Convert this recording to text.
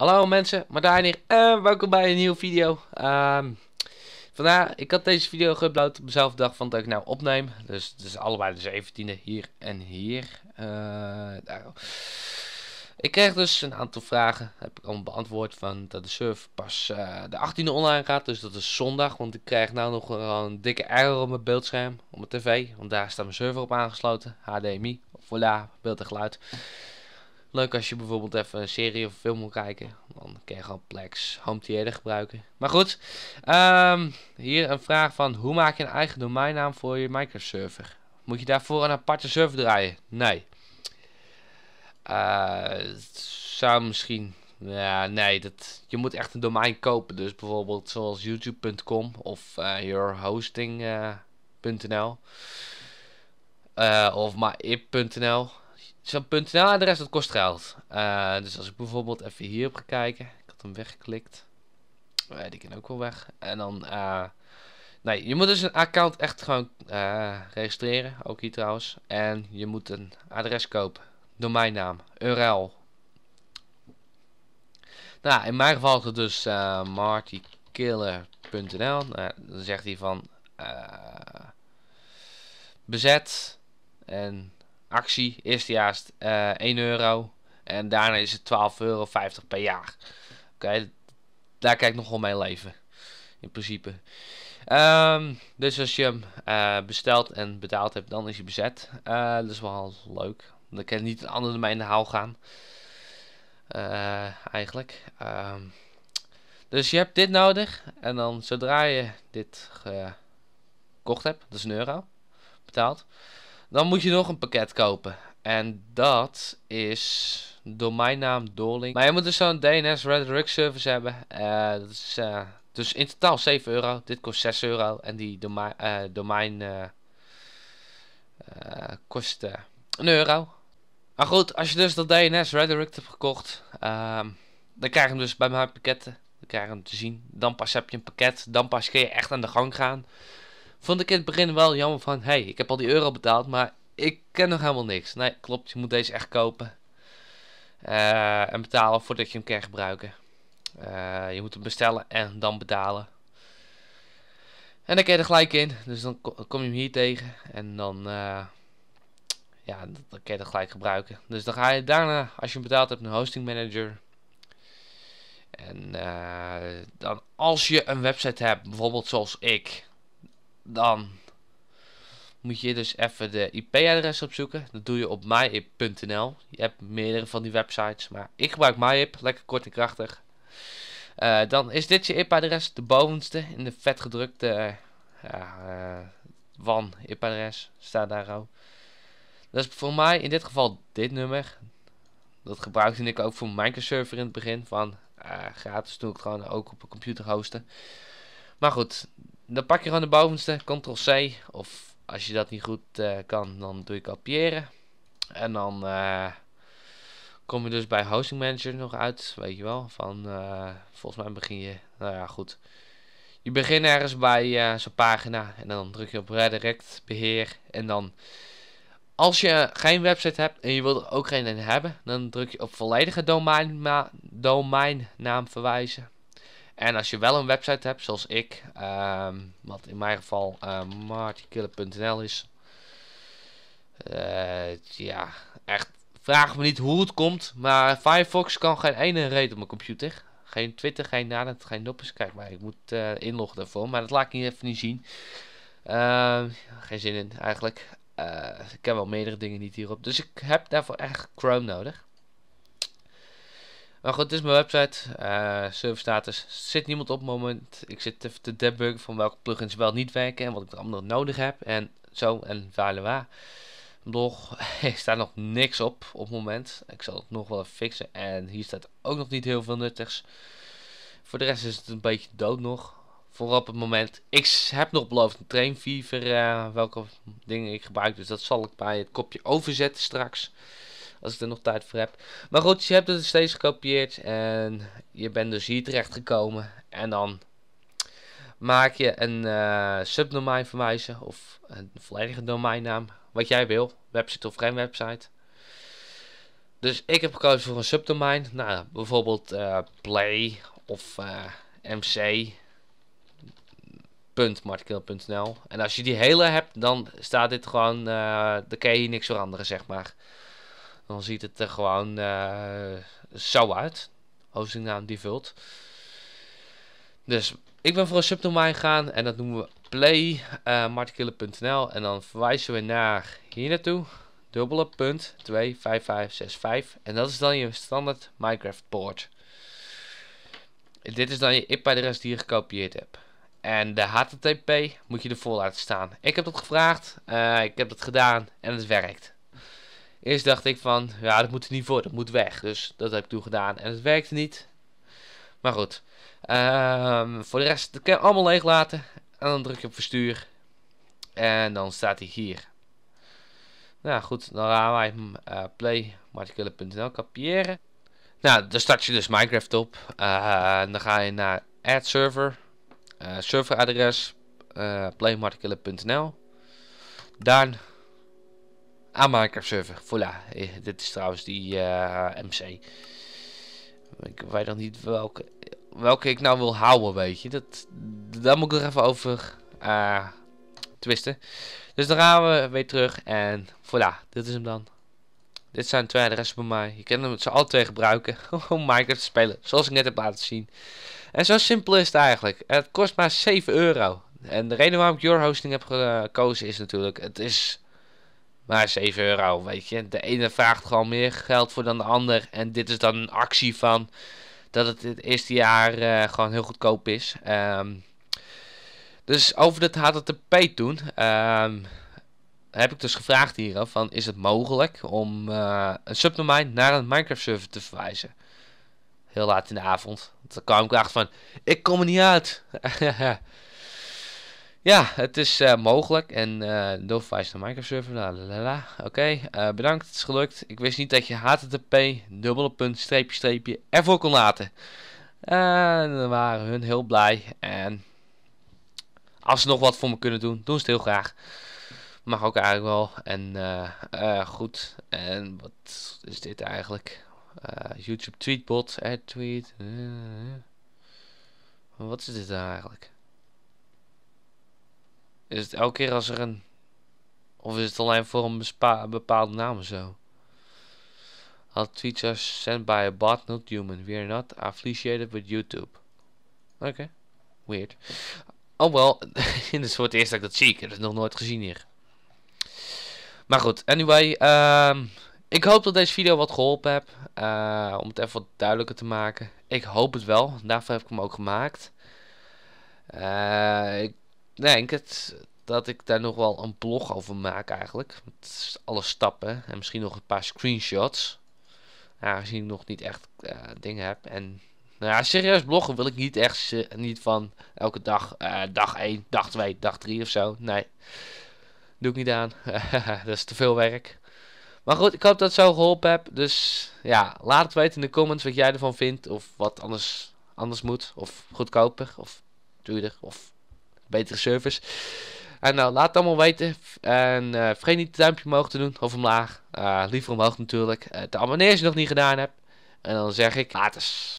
Hallo mensen, Martijn hier en eh, welkom bij een nieuwe video. Um, vandaag, ik had deze video geüpload op dezelfde dag van dat ik nou opneem. Dus het is allebei de 17e hier en hier. Eh, nou. Ik kreeg dus een aantal vragen, heb ik al beantwoord, van dat de surf pas eh, de 18e online gaat. Dus dat is zondag, want ik krijg nou nog een dikke error op mijn beeldscherm, op mijn tv. Want daar staat mijn server op aangesloten, HDMI, voilà, beeld en geluid. Leuk als je bijvoorbeeld even een serie of film wil kijken. Dan kun je gewoon Plex Home Theater gebruiken. Maar goed, ehm, hier een vraag van hoe maak je een eigen domeinnaam voor je microserver? Moet je daarvoor een aparte server draaien? Nee. Uh, zou misschien... Ja, nee, dat, je moet echt een domein kopen. Dus bijvoorbeeld zoals youtube.com of eh, yourhosting.nl eh, uh, of myip.nl. Zo'n .nl-adres, dat kost geld. Eh, dus als ik bijvoorbeeld even hierop ga kijken. Ik had hem weggeklikt. Eh, die kan ook wel weg. En dan... Eh, nee, je moet dus een account echt gewoon registreren. Ook hier trouwens. En je moet een adres kopen. Domeinnaam. URL. Nou, in mijn geval is het dus martykiller.nl. Nou, dan zegt hij van... bezet. En actie. Eerstejaars uh, eh, 1 euro. En daarna is het 12,50 euro per jaar. Oké, daar kijk ik nogal mijn leven. In principe. Ehm, dus als je hem eh, besteld en betaald hebt, dan is hij bezet. Eh, dat is wel leuk. Dan kan je niet een ander domein in de haal gaan. eigenlijk. Ehm, dus je hebt dit nodig. En dan zodra je dit gekocht hebt, dat is een euro, betaald. Dan moet je nog een pakket kopen. En dat is domeinnaam doorlink. Maar je moet dus zo'n DNS redirect service hebben. Eh, dat is, eh, dus in totaal 7 euro. Dit kost 6 euro. En die domein, eh, kost een euro. Maar goed, als je dus dat DNS redirect hebt gekocht, ehm, dan krijg je hem dus bij mijn pakketten. Dan krijg je hem te zien. Dan pas heb je een pakket. Dan pas kun je echt aan de gang gaan vond ik in het begin wel jammer van... hey, ik heb al die euro betaald, maar ik ken nog helemaal niks. Nee, klopt. Je moet deze echt kopen. Eh, en betalen voordat je hem kan gebruiken. Eh, je moet hem bestellen en dan betalen. En dan kun je er gelijk in. Dus dan kom je hem hier tegen. En dan, uh, ja, dan kan je er gelijk gebruiken. Dus dan ga je daarna, als je hem betaald hebt, naar Hosting Manager. En dan als je een website hebt, bijvoorbeeld zoals ik dan moet je dus even de IP-adres opzoeken. Dat doe je op myip.nl. Je hebt meerdere van die websites, maar ik gebruik myip, lekker kort en krachtig. Eh, dan is dit je IP-adres, de bovenste in de vetgedrukte uh, WAN IP-adres staat daar ook. Dat is voor mij in dit geval dit nummer. Dat gebruikte ik ook voor mijn server in het begin. Van gratis toen ik gewoon ook op een computer hosten. Maar goed, dan pak je gewoon de bovenste, ctrl-c. Of als je dat niet goed eh, kan, dan doe je kopiëren. En dan eh, kom je dus bij Hosting Manager nog uit, weet je wel. Van, eh, volgens mij begin je, nou ja goed. Je begint ergens bij zo'n pagina en dan druk je op redirect, beheer. En dan, als je geen website hebt en je wilt er ook geen hebben, dan druk je op volledige domeinnaam verwijzen. En als je wel een website hebt, zoals ik, ehm, wat in mijn geval uh, eh, martikiller.nl is. Eh, ja, echt, vraag me niet hoe het komt, maar Firefox kan geen ene reden op mijn computer. Geen Twitter, geen nadat, geen noppers. Kijk maar, ik moet uh, inloggen daarvoor, maar dat laat ik hier even niet zien. Ehm, geen zin in, eigenlijk. ik heb wel meerdere dingen niet hierop, dus ik heb daarvoor echt Chrome nodig. Maar goed, dit is mijn website. Uh, eh, server status. Zit niemand op het moment. Ik zit even te debuggen van welke plugins wel niet werken. En wat ik er allemaal nodig heb. En zo en waar. Nog er staat nog niks op op het moment. Ik zal het nog wel even fixen. En hier staat ook nog niet heel veel nuttigs. Voor de rest is het een beetje dood nog. Vooral op het moment. Ik heb nog beloofd een trainfever. Uh, eh, welke dingen ik gebruik. Dus dat zal ik bij het kopje overzetten straks. Als ik er nog tijd voor heb. Maar goed, je hebt het steeds gekopieerd. En je bent dus hier terecht gekomen. En dan maak je een uh, subdomein verwijzen. Of een volledige domeinnaam. Wat jij wil. Website of geen website. Dus ik heb gekozen voor een subdomein. Nou, bijvoorbeeld eh, play of uh, eh, mc En als je die hele hebt, dan staat dit gewoon, uh, dan kan je hier niks veranderen, zeg maar. Dan ziet het er gewoon eh, zo uit. Hostingnaam vult. Dus ik ben voor een subdomein gegaan en dat noemen we play.martkiller.nl. Eh, en dan verwijzen we naar hier naartoe. Dubbele punt 25565. En dat is dan je standaard Minecraft poort. Dit is dan je IP-adres die je gekopieerd hebt. En de HTTP moet je ervoor laten staan. Ik heb dat gevraagd, eh, ik heb dat gedaan en het werkt. Eerst dacht ik van, ja, dat moet er niet voor, dat moet weg. Dus dat heb ik toen gedaan en het werkte niet. Maar goed, ehm, voor de rest, dat kan je allemaal leeg laten. En dan druk je op verstuur. En dan staat hij hier. Nou goed, dan gaan wij hem uh, eh, kopiëren. Nou, dan start je dus Minecraft op. en eh, dan ga je naar add server. Uh, serveradres uh, Daar server, Voilà, eh, dit is trouwens die eh, MC. Ik weet nog niet welke, welke ik nou wil houden, weet je. Dat, daar moet ik er even over eh, twisten. Dus dan gaan we weer terug en voilà, dit is hem dan. Dit zijn twee adressen bij mij. Je kan hem ze alle twee gebruiken om Minecraft te spelen, zoals ik net heb laten zien. En zo simpel is het eigenlijk. Het kost maar 7 euro. En de reden waarom ik Your Hosting heb gekozen is natuurlijk, het is maar 7 euro, weet je. De ene vraagt gewoon meer geld voor dan de ander. En dit is dan een actie van dat het het eerste jaar eh, gewoon heel goedkoop is. Ehm, dus over dat HTTP toen um, heb ik dus gevraagd hier van is het mogelijk om eh, een subdomein naar een Minecraft server te verwijzen. Heel laat in de avond. Toen kwam ik achter van ik kom er niet uit. Ja, het is eh, mogelijk. En uh, no naar microserver. Oké, okay. Eh, bedankt. Het is gelukt. Ik wist niet dat je http dubbele punt streepje streepje ervoor kon laten. En dan waren hun heel blij. En als ze nog wat voor me kunnen doen, doen ze het heel graag. Mag ook eigenlijk wel. En goed. En wat is dit eigenlijk? YouTube tweetbot. tweet. wat is dit nou eigenlijk? Is het elke keer als er een... Of is het alleen voor een bepaalde naam of zo? Had tweets sent by a bot, not human. We are not affiliated with YouTube. Oké. Weird. Oh wel, dit is voor het eerst dat ik dat zie. Ik heb het nog nooit gezien hier. Maar goed, anyway. Ehm, ik hoop dat deze video wat geholpen heb. Eh, om het even wat duidelijker te maken. Ik hoop het wel. Daarvoor heb ik hem ook gemaakt. Uh, denk het dat ik daar nog wel een blog over maak eigenlijk. Met alle stappen en misschien nog een paar screenshots. Aangezien ik nog niet echt eh, dingen heb. En nou ja, serieus bloggen wil ik niet echt niet van elke dag, eh, dag 1, dag 2, dag 3 of zo. Nee, doe ik niet aan. dat is te veel werk. Maar goed, ik hoop dat het zo geholpen heb. Dus ja, laat het weten in de comments wat jij ervan vindt. Of wat anders, anders moet. Of goedkoper. Of duurder. Of betere service. En nou, laat het allemaal weten. En eh, vergeet niet het duimpje omhoog te doen of omlaag. Eh, liever omhoog natuurlijk. te abonneren als je nog niet gedaan hebt. En dan zeg ik, laters.